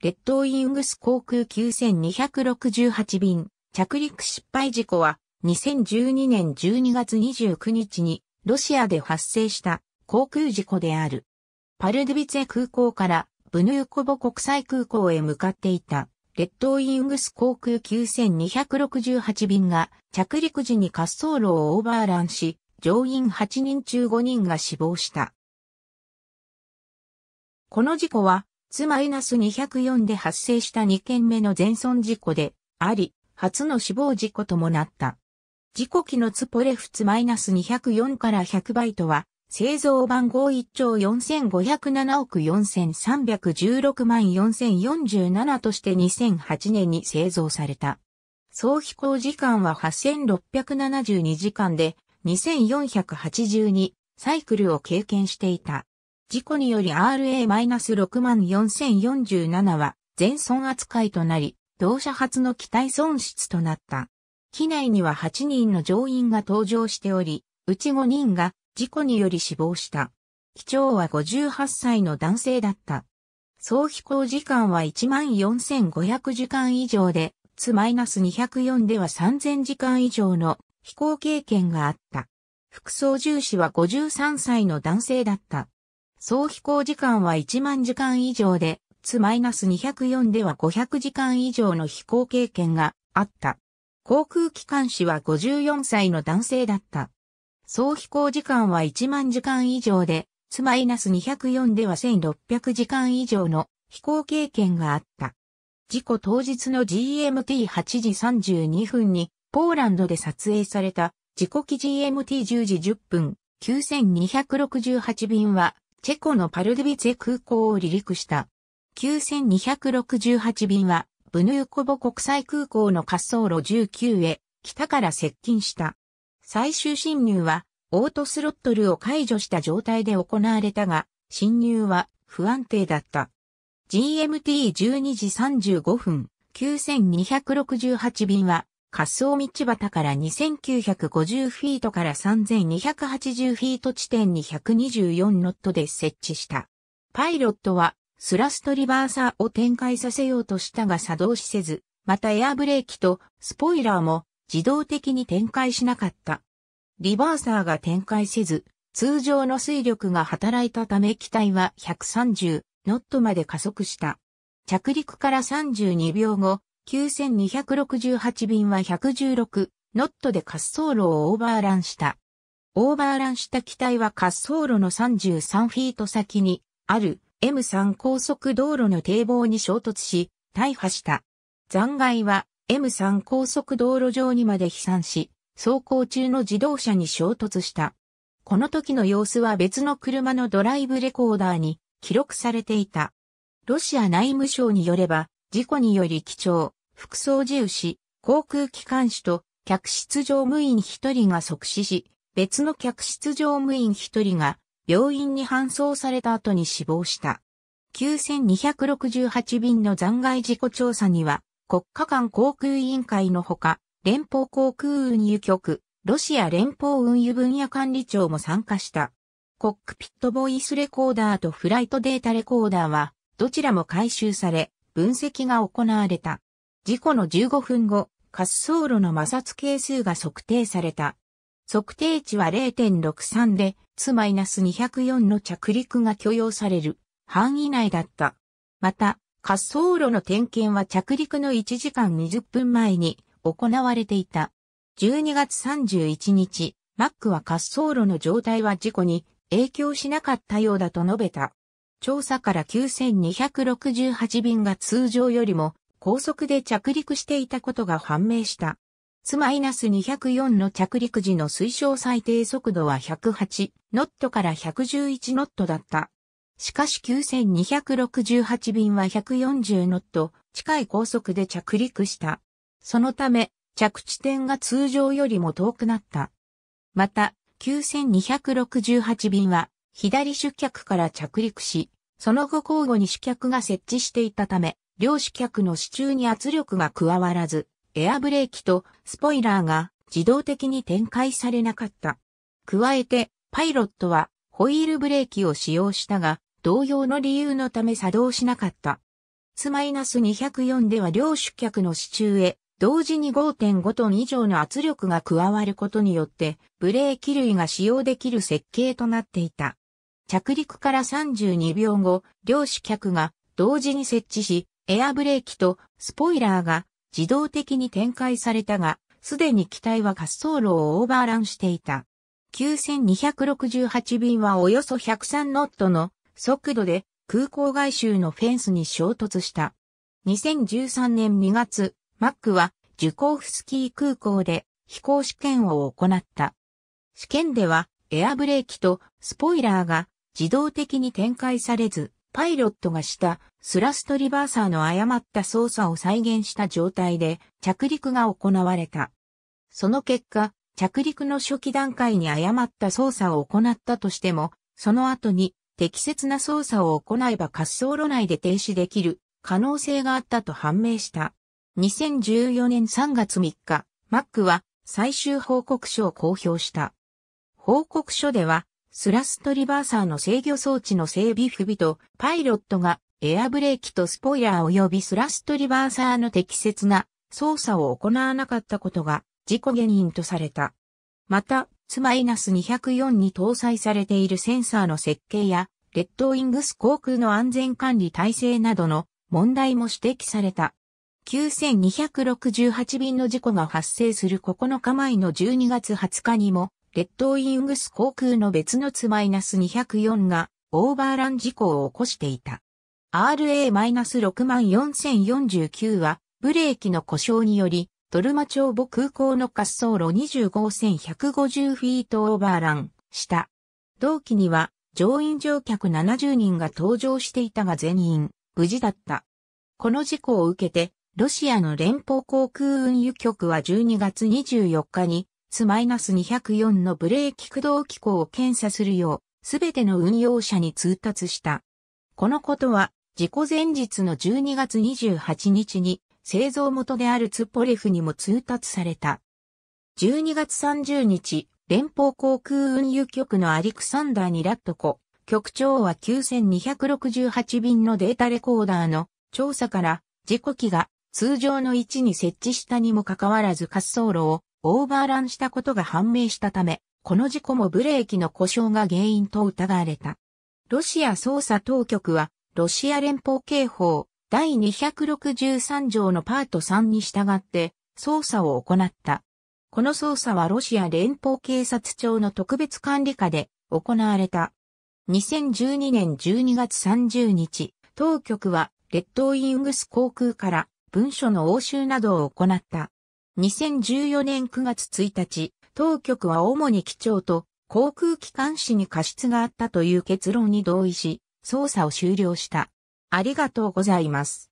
レッドウィングス航空9268便、着陸失敗事故は、2012年12月29日に、ロシアで発生した航空事故である。パルデビツェ空港から、ブヌーコボ国際空港へ向かっていた、レッドウィングス航空9268便が、着陸時に滑走路をオーバーランし、乗員8人中5人が死亡した。この事故は、ツマイナス204で発生した2件目の全損事故で、あり、初の死亡事故ともなった。事故機のツポレフツマイナス204から100イトは、製造番号1兆4507億4316万4047として2008年に製造された。総飛行時間は8672時間で2482サイクルを経験していた。事故により RA-64047 は全損扱いとなり、同社初の機体損失となった。機内には8人の乗員が搭乗しており、うち5人が事故により死亡した。機長は58歳の男性だった。総飛行時間は14,500時間以上で、つ -204 では3000時間以上の飛行経験があった。副操縦士は53歳の男性だった。総飛行時間は1万時間以上で、204では500時間以上の飛行経験があった。航空機関士は54歳の男性だった。総飛行時間は1万時間以上で、204では1600時間以上の飛行経験があった。事故当日の GMT8 時32分に、ポーランドで撮影された、事故機 GMT10 時10分、9268便は、チェコのパルドビツェ空港を離陸した。9268便は、ブヌーコボ国際空港の滑走路19へ、北から接近した。最終侵入は、オートスロットルを解除した状態で行われたが、侵入は不安定だった。GMT12 時35分、9268便は、滑走道端から2950フィートから3280フィート地点に124ノットで設置した。パイロットはスラストリバーサーを展開させようとしたが作動しせず、またエアブレーキとスポイラーも自動的に展開しなかった。リバーサーが展開せず、通常の水力が働いたため機体は130ノットまで加速した。着陸から32秒後、9268便は116ノットで滑走路をオーバーランした。オーバーランした機体は滑走路の33フィート先にある M3 高速道路の堤防に衝突し、大破した。残骸は M3 高速道路上にまで飛散し、走行中の自動車に衝突した。この時の様子は別の車のドライブレコーダーに記録されていた。ロシア内務省によれば、事故により貴重、副操縦士、航空機関士と客室乗務員1人が即死し、別の客室乗務員1人が病院に搬送された後に死亡した。9268便の残骸事故調査には、国家間航空委員会のほか、連邦航空運輸局、ロシア連邦運輸分野管理庁も参加した。コックピットボイスレコーダーとフライトデータレコーダーは、どちらも回収され、分析が行われた。事故の15分後、滑走路の摩擦係数が測定された。測定値は0.63で、つ -204 の着陸が許容される範囲内だった。また、滑走路の点検は着陸の1時間20分前に行われていた。12月31日、マックは滑走路の状態は事故に影響しなかったようだと述べた。調査から9268便が通常よりも高速で着陸していたことが判明した。つマイナス204の着陸時の推奨最低速度は108ノットから111ノットだった。しかし9268便は140ノット近い高速で着陸した。そのため着地点が通常よりも遠くなった。また9268便は左出脚から着陸し、その後交互に主脚が設置していたため両主脚の支柱に圧力が加わらず、エアブレーキとスポイラーが自動的に展開されなかった。加えて、パイロットはホイールブレーキを使用したが、同様の理由のため作動しなかった。スマイナス2 0 4では両主脚の支柱へ、同時に5.5トン以上の圧力が加わることによって、ブレーキ類が使用できる設計となっていた。着陸から32秒後、両主脚が同時に設置し、エアブレーキとスポイラーが自動的に展開されたが、すでに機体は滑走路をオーバーランしていた。9268便はおよそ103ノットの速度で空港外周のフェンスに衝突した。2013年2月、マックはジュコーフスキー空港で飛行試験を行った。試験ではエアブレーキとスポイラーが自動的に展開されず、パイロットがしたスラストリバーサーの誤った操作を再現した状態で着陸が行われた。その結果、着陸の初期段階に誤った操作を行ったとしても、その後に適切な操作を行えば滑走路内で停止できる可能性があったと判明した。2014年3月3日、マックは最終報告書を公表した。報告書では、スラストリバーサーの制御装置の整備不備と、パイロットがエアブレーキとスポイラー及びスラストリバーサーの適切な操作を行わなかったことが事故原因とされた。また、イナス2 0 4に搭載されているセンサーの設計や、レッドウィングス航空の安全管理体制などの問題も指摘された。9268便の事故が発生する9日前の12月20日にも、レッイングス航空の別のツ -204 がオーバーラン事故を起こしていた。RA-64049 はブレーキの故障により、ドルマ町母空港の滑走路25150フィートオーバーランした。同期には乗員乗客70人が搭乗していたが全員無事だった。この事故を受けて、ロシアの連邦航空運輸局は12月24日にス2 0 4のブレーキ駆動機構を検査するよう、すべての運用者に通達した。このことは、事故前日の12月28日に、製造元であるツポレフにも通達された。12月30日、連邦航空運輸局のアリクサンダー・ニラットコ、局長は9268便のデータレコーダーの調査から、事故機が通常の位置に設置したにもかかわらず滑走路をオーバーランしたことが判明したため、この事故もブレーキの故障が原因と疑われた。ロシア捜査当局は、ロシア連邦刑法第263条のパート3に従って捜査を行った。この捜査はロシア連邦警察庁の特別管理下で行われた。2012年12月30日、当局は列島イングス航空から文書の押収などを行った。2014年9月1日、当局は主に機長と航空機関士に過失があったという結論に同意し、捜査を終了した。ありがとうございます。